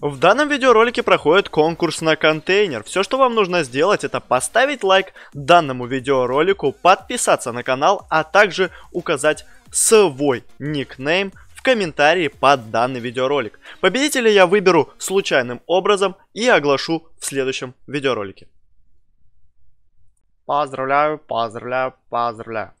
В данном видеоролике проходит конкурс на контейнер. Все, что вам нужно сделать, это поставить лайк данному видеоролику, подписаться на канал, а также указать свой никнейм в комментарии под данный видеоролик. Победителя я выберу случайным образом и оглашу в следующем видеоролике. Поздравляю, поздравляю, поздравляю.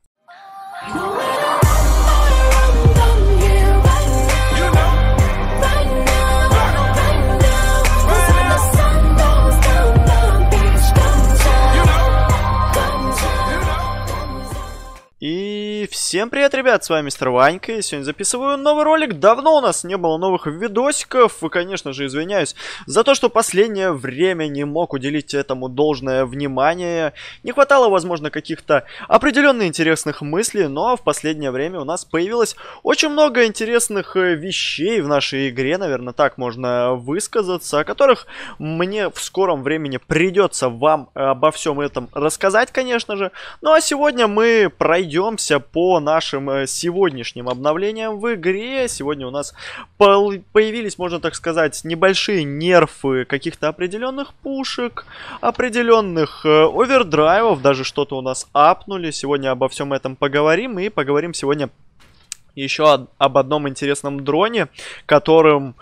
Всем привет, ребят, с вами мистер Ванька, и сегодня записываю новый ролик. Давно у нас не было новых видосиков, и, конечно же, извиняюсь за то, что последнее время не мог уделить этому должное внимание. Не хватало, возможно, каких-то определенно интересных мыслей, но ну, а в последнее время у нас появилось очень много интересных э, вещей в нашей игре, наверное, так можно высказаться, о которых мне в скором времени придется вам э, обо всем этом рассказать, конечно же. Ну а сегодня мы пройдемся по нашим э, сегодняшним обновлениям в игре. Сегодня у нас появились, можно так сказать, небольшие нерфы каких-то определенных пушек, определенных э, овердрайвов, даже что-то у нас апнули. Сегодня обо всем этом поговорим и поговорим сегодня еще об одном интересном дроне, которым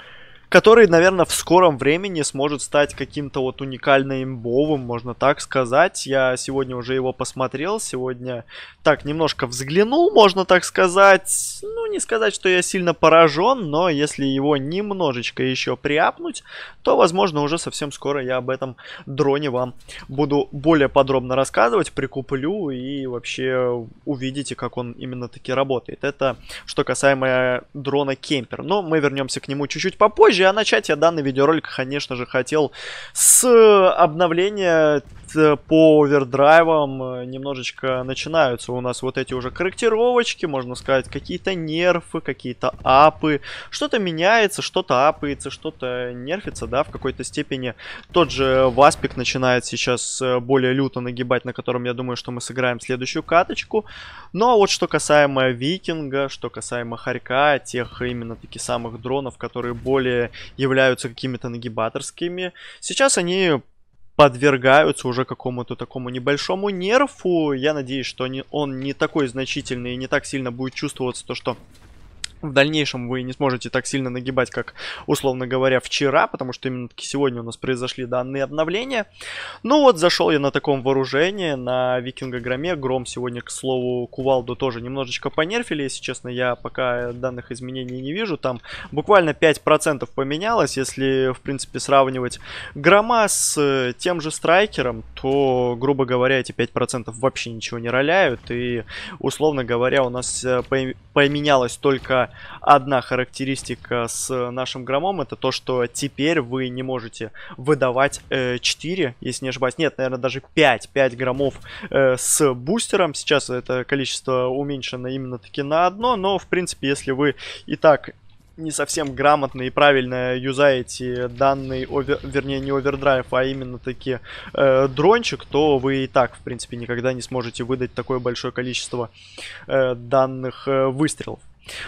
который, наверное, в скором времени сможет стать каким-то вот уникально имбовым, можно так сказать. Я сегодня уже его посмотрел, сегодня так немножко взглянул, можно так сказать. Ну, не сказать, что я сильно поражен, но если его немножечко еще приапнуть, то, возможно, уже совсем скоро я об этом дроне вам буду более подробно рассказывать, прикуплю и вообще увидите, как он именно таки работает. Это что касаемо дрона Кемпер. Но мы вернемся к нему чуть-чуть попозже друзья, начать я данный видеоролик, конечно же, хотел с э, обновления Э, по овердрайвам э, немножечко начинаются у нас вот эти уже корректировочки, можно сказать, какие-то нерфы, какие-то апы. Что-то меняется, что-то апается, что-то нерфится, да, в какой-то степени. Тот же Васпик начинает сейчас э, более люто нагибать, на котором, я думаю, что мы сыграем следующую каточку. Ну а вот что касаемо Викинга, что касаемо Харька, тех именно таких самых дронов, которые более являются какими-то нагибаторскими, сейчас они подвергаются уже какому-то такому небольшому нерфу. Я надеюсь, что не, он не такой значительный и не так сильно будет чувствоваться, то что в дальнейшем вы не сможете так сильно нагибать, как, условно говоря, вчера, потому что именно таки сегодня у нас произошли данные обновления. Ну вот, зашел я на таком вооружении, на викинга громе Гром сегодня, к слову, кувалду тоже немножечко понерфили, если честно, я пока данных изменений не вижу. Там буквально 5% поменялось, если, в принципе, сравнивать грома с э, тем же страйкером, то, грубо говоря, эти 5% вообще ничего не роляют. И, условно говоря, у нас э, поменялась только одна характеристика с нашим громом. Это то, что теперь вы не можете выдавать э, 4, если не ошибаюсь. Нет, наверное, даже 5. 5 громов э, с бустером. Сейчас это количество уменьшено именно таки на одно. Но, в принципе, если вы и так не совсем грамотно и правильно юзаете данный, овер, вернее, не овердрайв, а именно таки э, дрончик, то вы и так, в принципе, никогда не сможете выдать такое большое количество э, данных э, выстрелов.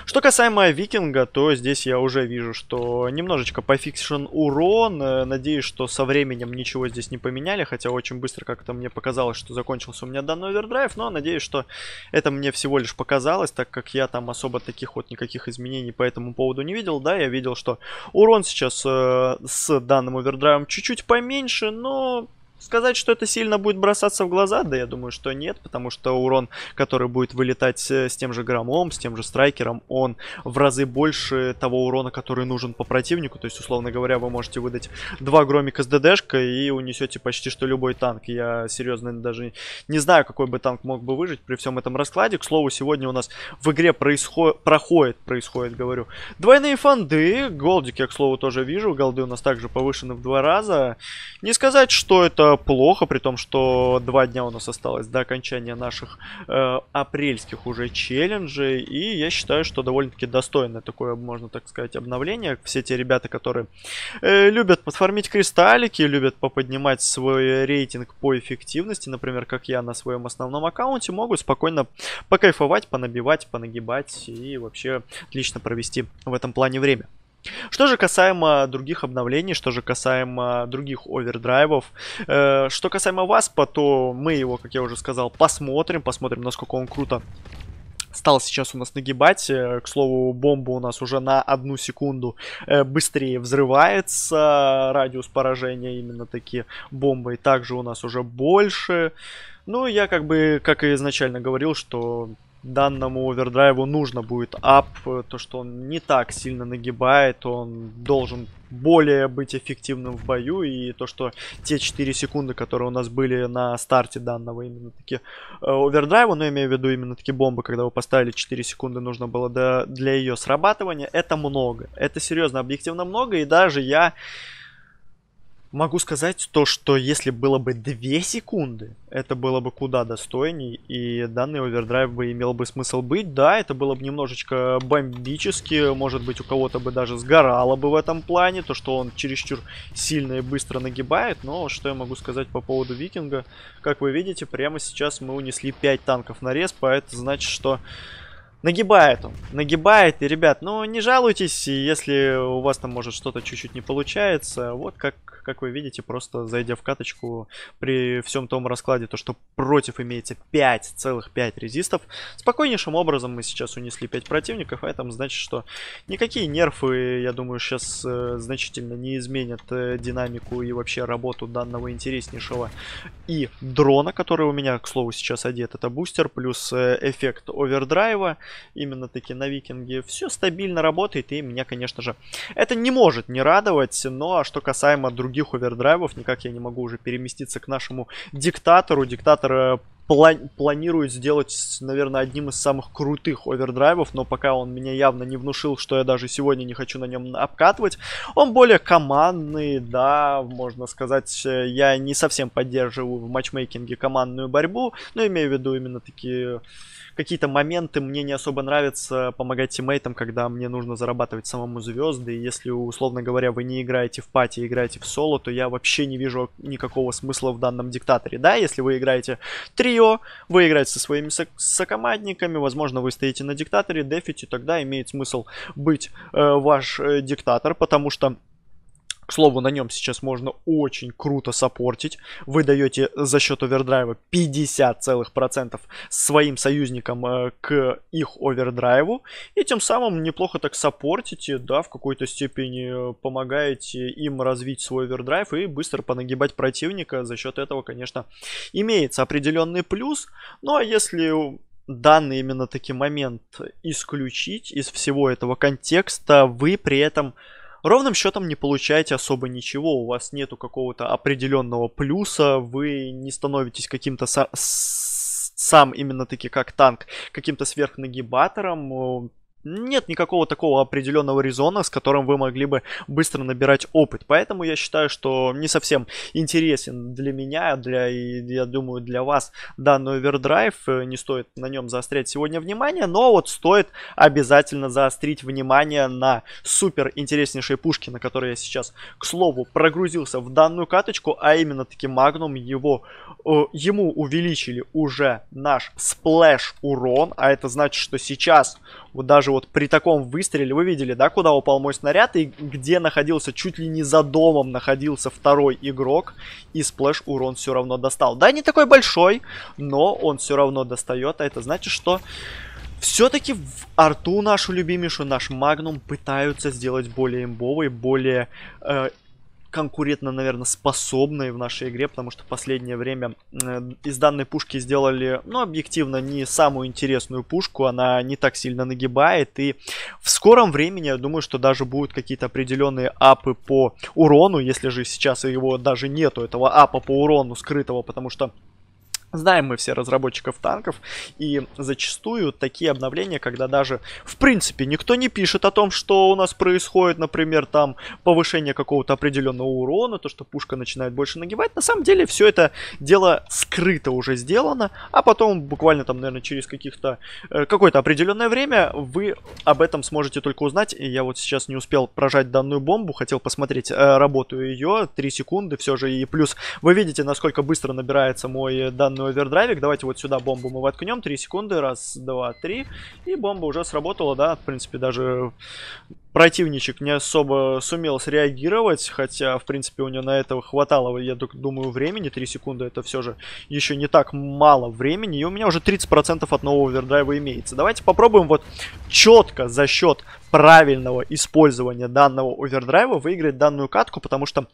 Что касаемо Викинга, то здесь я уже вижу, что немножечко пофиксирован урон. Э, надеюсь, что со временем ничего здесь не поменяли, хотя очень быстро как-то мне показалось, что закончился у меня данный овердрайв, но надеюсь, что это мне всего лишь показалось, так как я там особо таких вот никаких изменений по этому поводу не видел. Да, я видел, что урон сейчас э, с данным овердрайвом чуть-чуть поменьше, но Сказать, что это сильно будет бросаться в глаза, да я думаю, что нет, потому что урон, который будет вылетать э, с тем же громом, с тем же страйкером, он в разы больше того урона, который нужен по противнику. То есть, условно говоря, вы можете выдать два громика с ДДшкой и унесете почти что любой танк. Я серьезно даже не знаю, какой бы танк мог бы выжить при всем этом раскладе. К слову, сегодня у нас в игре происход... проходит, происходит, говорю, двойные фанды, Голдик я, к слову, тоже вижу. Голды у нас также повышены в два раза. Не сказать, что это плохо, при том, что два дня у нас осталось до окончания наших э, апрельских уже челленджей. И я считаю, что довольно-таки достойное такое, можно так сказать, обновление. Все те ребята, которые э, любят подформить кристаллики, любят поподнимать свой рейтинг по эффективности, например, как я на своем основном аккаунте, могут спокойно покайфовать, понабивать, понагибать и вообще отлично провести в этом плане время. Что же касаемо других обновлений, что же касаемо других овердрайвов, э, что касаемо Васпа, то мы его, как я уже сказал, посмотрим, посмотрим, насколько он круто стал сейчас у нас нагибать. Э, к слову, бомба у нас уже на одну секунду э, быстрее взрывается. Радиус поражения именно такие бомбой также у нас уже больше. Ну, я как бы, как и изначально говорил, что данному овердрайву нужно будет ап, э, то что он не так сильно нагибает, он должен более быть эффективным в бою, и то, что те 4 секунды, которые у нас были на старте данного именно таки э, овердрайва, но я имею в виду именно таки бомбы, когда вы поставили 4 секунды, нужно было для, для ее срабатывания, это много. Это серьезно, объективно много, и даже я Могу сказать то, что если было бы 2 секунды, это было бы куда достойней, и данный овердрайв бы имел бы смысл быть. Да, это было бы немножечко бомбически, может быть у кого-то бы даже сгорало бы в этом плане, то что он чересчур сильно и быстро нагибает, но что я могу сказать по поводу Викинга, как вы видите, прямо сейчас мы унесли 5 танков на рез, поэтому значит, что Нагибает он, нагибает, и, ребят, ну, не жалуйтесь, если у вас там, может, что-то чуть-чуть не получается. Вот как, как вы видите, просто зайдя в каточку при всем том раскладе, то, что против имеется целых 5,5 резистов, спокойнейшим образом мы сейчас унесли 5 противников, а это значит, что никакие нерфы, я думаю, сейчас э, значительно не изменят э, динамику и вообще работу данного интереснейшего и дрона, который у меня, к слову, сейчас одет. Это бустер плюс э, эффект овердрайва именно таки на викинге. Все стабильно работает, и меня, конечно же, это не может не радовать. Но ну, а что касаемо других овердрайвов, никак я не могу уже переместиться к нашему диктатору. Диктатор э, плани планирую сделать, наверное, одним из самых крутых овердрайвов, но пока он меня явно не внушил, что я даже сегодня не хочу на нем обкатывать. Он более командный, да, можно сказать, э, я не совсем поддерживаю в матчмейкинге командную борьбу, но имею в виду именно такие какие-то моменты мне не особо нравится помогать тиммейтам, когда мне нужно зарабатывать самому звезды. И если, условно говоря, вы не играете в пати, играете в соло, то я вообще не вижу никакого смысла в данном диктаторе. Да, если вы играете три трио, вы играете со своими со сокомандниками, возможно, вы стоите на диктаторе, дефите, тогда имеет смысл быть э, ваш э, диктатор, потому что к слову, на нем сейчас можно очень круто саппортить. Вы даете за счет овердрайва 50 целых процентов своим союзникам э, к их овердрайву. И тем самым неплохо так саппортите, да, в какой-то степени э, помогаете им развить свой овердрайв и быстро понагибать противника. За счет этого, конечно, имеется определенный плюс. Ну а если данный именно таки момент исключить из всего этого контекста, вы при этом ровным счетом не получаете особо ничего, у вас нету какого-то определенного плюса, вы не становитесь каким-то сам именно таки как танк, каким-то сверхнагибатором, нет никакого такого определенного резона, с которым вы могли бы быстро набирать опыт. Поэтому я считаю, что не совсем интересен для меня, для, и я думаю, для вас данный овердрайв. Э, не стоит на нем заострять сегодня внимание, но вот стоит обязательно заострить внимание на супер интереснейшие пушки, на которые я сейчас, к слову, прогрузился в данную каточку, а именно таки Магнум, его, э, ему увеличили уже наш сплэш урон, а это значит, что сейчас вот даже вот при таком выстреле, вы видели, да, куда упал мой снаряд и где находился, чуть ли не за домом находился второй игрок, и сплэш урон все равно достал. Да, не такой большой, но он все равно достает, а это значит, что... Все-таки в арту нашу любимейшую, наш Магнум, пытаются сделать более имбовый, более э, конкурентно, наверное, способной в нашей игре, потому что в последнее время э, из данной пушки сделали, ну, объективно, не самую интересную пушку, она не так сильно нагибает, и в скором времени, я думаю, что даже будут какие-то определенные апы по урону, если же сейчас его даже нету, этого апа по урону скрытого, потому что Знаем мы все разработчиков танков, и зачастую такие обновления, когда даже, в принципе, никто не пишет о том, что у нас происходит, например, там повышение какого-то определенного урона, то, что пушка начинает больше нагибать, на самом деле все это дело скрыто уже сделано, а потом буквально там, наверное, через каких-то э, какое-то определенное время вы об этом сможете только узнать, и я вот сейчас не успел прожать данную бомбу, хотел посмотреть э, работу ее, 3 секунды все же, и плюс вы видите, насколько быстро набирается мой данный определенный овердрайвик. Давайте вот сюда бомбу мы воткнем. 3 секунды. Раз, два, три. И бомба уже сработала, да. В принципе, даже противничек не особо сумел среагировать, хотя, в принципе, у него на этого хватало, я думаю, времени. 3 секунды это все же еще не так мало времени. И у меня уже 30% от нового овердрайва имеется. Давайте попробуем вот четко за счет правильного использования данного овердрайва выиграть данную катку, потому что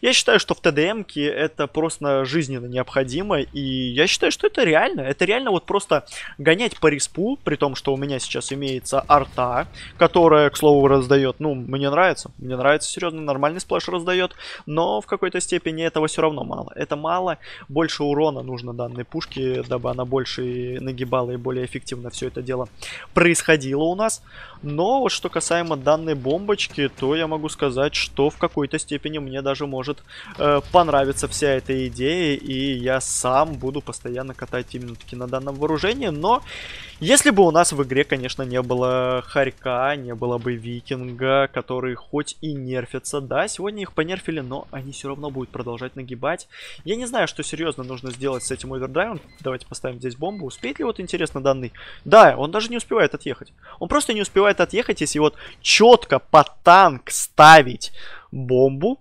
я считаю, что в ТДМке это просто жизненно необходимо, и я считаю, что это реально. Это реально вот просто гонять по респу, при том, что у меня сейчас имеется арта, которая, к слову, раз раздает. Ну, мне нравится. Мне нравится, серьезно, нормальный сплэш раздает. Но в какой-то степени этого все равно мало. Это мало. Больше урона нужно данной пушке, дабы она больше нагибала и более эффективно все это дело происходило у нас. Но вот что касаемо данной бомбочки, то я могу сказать, что в какой-то степени мне даже может э, понравиться вся эта идея. И я сам буду постоянно катать именно таки на данном вооружении. Но если бы у нас в игре, конечно, не было Харька, не было бы Викинга, которые хоть и нерфятся, да, сегодня их понерфили, но они все равно будут продолжать нагибать. Я не знаю, что серьезно нужно сделать с этим овердрайвом. Давайте поставим здесь бомбу. Успеет ли вот, интересно, данный? Да, он даже не успевает отъехать. Он просто не успевает отъехать, если вот четко по танк ставить бомбу,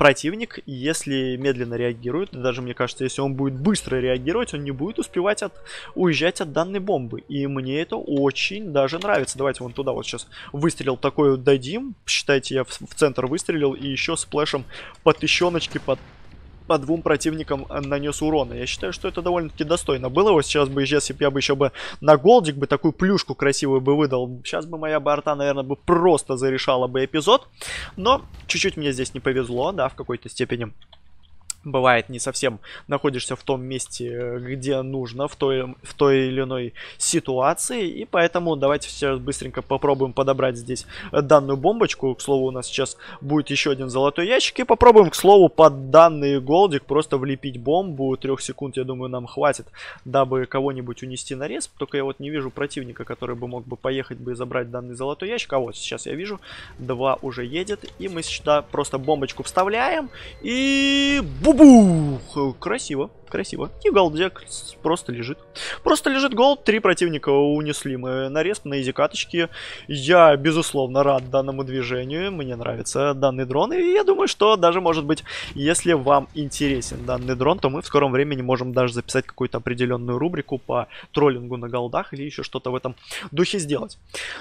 противник, если медленно реагирует, даже мне кажется, если он будет быстро реагировать, он не будет успевать от, уезжать от данной бомбы. И мне это очень даже нравится. Давайте вон туда вот сейчас выстрелил такой вот дадим. Считайте, я в, в центр выстрелил и еще с плэшем по тыщеночке, по по двум противникам э, нанес урона. Я считаю, что это довольно-таки достойно было. Вот сейчас бы, если бы я бы еще бы на голдик бы такую плюшку красивую бы выдал, сейчас бы моя борта, наверное, бы просто зарешала бы эпизод. Но чуть-чуть мне здесь не повезло, да, в какой-то степени бывает не совсем находишься в том месте, где нужно, в той, в той или иной ситуации. И поэтому давайте сейчас быстренько попробуем подобрать здесь данную бомбочку. К слову, у нас сейчас будет еще один золотой ящик. И попробуем, к слову, под данный голдик просто влепить бомбу. Трех секунд, я думаю, нам хватит, дабы кого-нибудь унести на респ. Только я вот не вижу противника, который бы мог бы поехать бы и забрать данный золотой ящик. А вот сейчас я вижу, два уже едет. И мы сюда просто бомбочку вставляем. И... Бум! Бу-бух! Красиво. Красиво. И голдек просто лежит. Просто лежит голд. Три противника унесли мы на на изи каточки. Я, безусловно, рад данному движению. Мне нравится данный дрон. И я думаю, что даже, может быть, если вам интересен данный дрон, то мы в скором времени можем даже записать какую-то определенную рубрику по троллингу на голдах или еще что-то в этом духе сделать.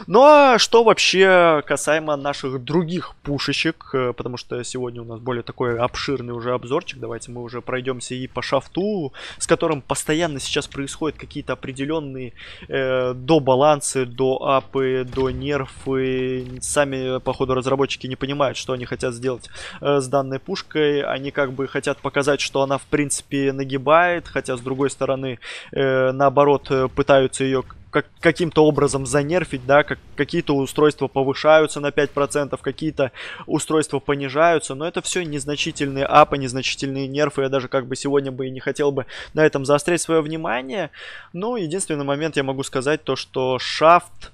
Ну а что вообще касаемо наших других пушечек, э, потому что сегодня у нас более такой обширный уже обзорчик. Давайте мы уже пройдемся и по шафту Тулу, с которым постоянно сейчас происходят какие-то определенные э, до балансы, до апы, до нерфы. Сами, походу, разработчики не понимают, что они хотят сделать э, с данной пушкой. Они как бы хотят показать, что она, в принципе, нагибает, хотя, с другой стороны, э, наоборот, э, пытаются ее как, каким-то образом занерфить, да, как, какие-то устройства повышаются на 5%, какие-то устройства понижаются, но это все незначительные апы, незначительные нерфы, я даже как бы сегодня бы и не хотел бы на этом заострять свое внимание, но единственный момент я могу сказать то, что шафт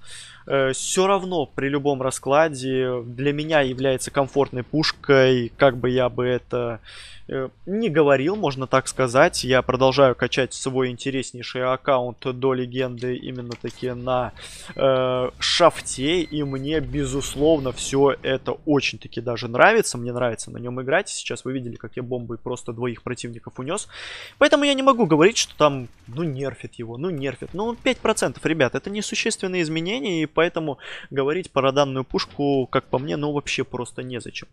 э, все равно при любом раскладе для меня является комфортной пушкой, как бы я бы это Э, не говорил, можно так сказать. Я продолжаю качать свой интереснейший аккаунт до легенды именно таки на э, шафте. И мне, безусловно, все это очень-таки даже нравится. Мне нравится на нем играть. Сейчас вы видели, как я бомбой просто двоих противников унес. Поэтому я не могу говорить, что там, ну, нерфит его, ну, нерфит. Ну, 5%, ребят, это несущественные изменения. И поэтому говорить про данную пушку, как по мне, ну, вообще просто незачем.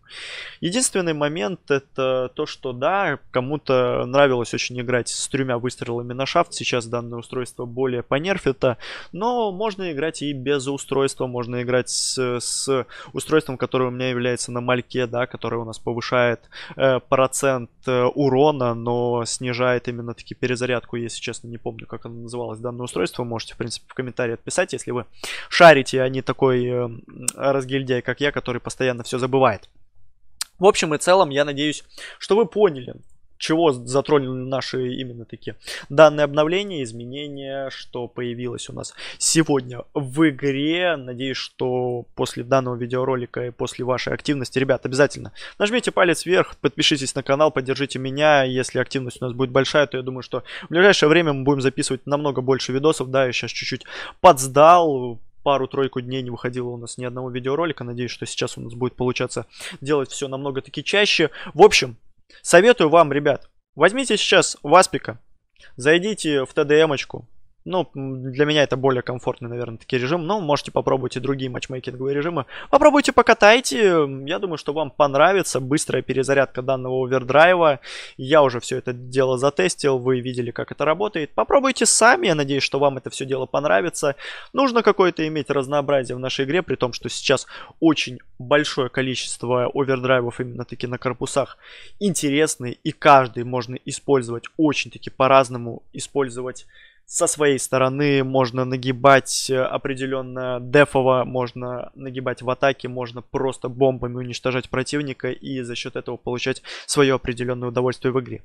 Единственный момент это то, что что да, кому-то нравилось очень играть с тремя выстрелами на шафт. Сейчас данное устройство более понерфито, но можно играть и без устройства, можно играть с, с устройством, которое у меня является на мальке, да, которое у нас повышает э, процент э, урона, но снижает именно таки перезарядку. я Если честно, не помню, как оно называлось данное устройство. Можете, в принципе, в комментарии отписать, если вы шарите, а не такой э, разгильдяй, как я, который постоянно все забывает. В общем и целом, я надеюсь, что вы поняли, чего затронули наши именно такие данные обновления, изменения, что появилось у нас сегодня в игре. Надеюсь, что после данного видеоролика и после вашей активности, ребят, обязательно нажмите палец вверх, подпишитесь на канал, поддержите меня. Если активность у нас будет большая, то я думаю, что в ближайшее время мы будем записывать намного больше видосов. Да, я сейчас чуть-чуть подсдал, пару-тройку дней не выходило у нас ни одного видеоролика. Надеюсь, что сейчас у нас будет получаться делать все намного-таки чаще. В общем, советую вам, ребят, возьмите сейчас Васпика, зайдите в ТДМочку, ну, для меня это более комфортный, наверное, такой режим. Но можете попробовать и другие матчмейкинговые режимы. Попробуйте, покатайте. Я думаю, что вам понравится быстрая перезарядка данного овердрайва. Я уже все это дело затестил. Вы видели, как это работает. Попробуйте сами. Я надеюсь, что вам это все дело понравится. Нужно какое-то иметь разнообразие в нашей игре. При том, что сейчас очень большое количество овердрайвов именно таки на корпусах интересные. И каждый можно использовать очень-таки по-разному. Использовать со своей стороны можно нагибать э, определенно дефово, можно нагибать в атаке, можно просто бомбами уничтожать противника и за счет этого получать свое определенное удовольствие в игре.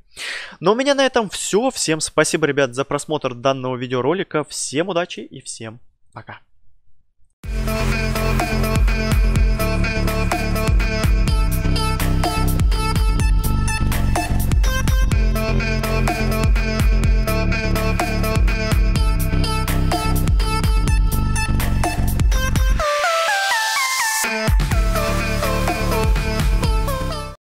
Но ну, у меня на этом все. Всем спасибо, ребят, за просмотр данного видеоролика. Всем удачи и всем пока.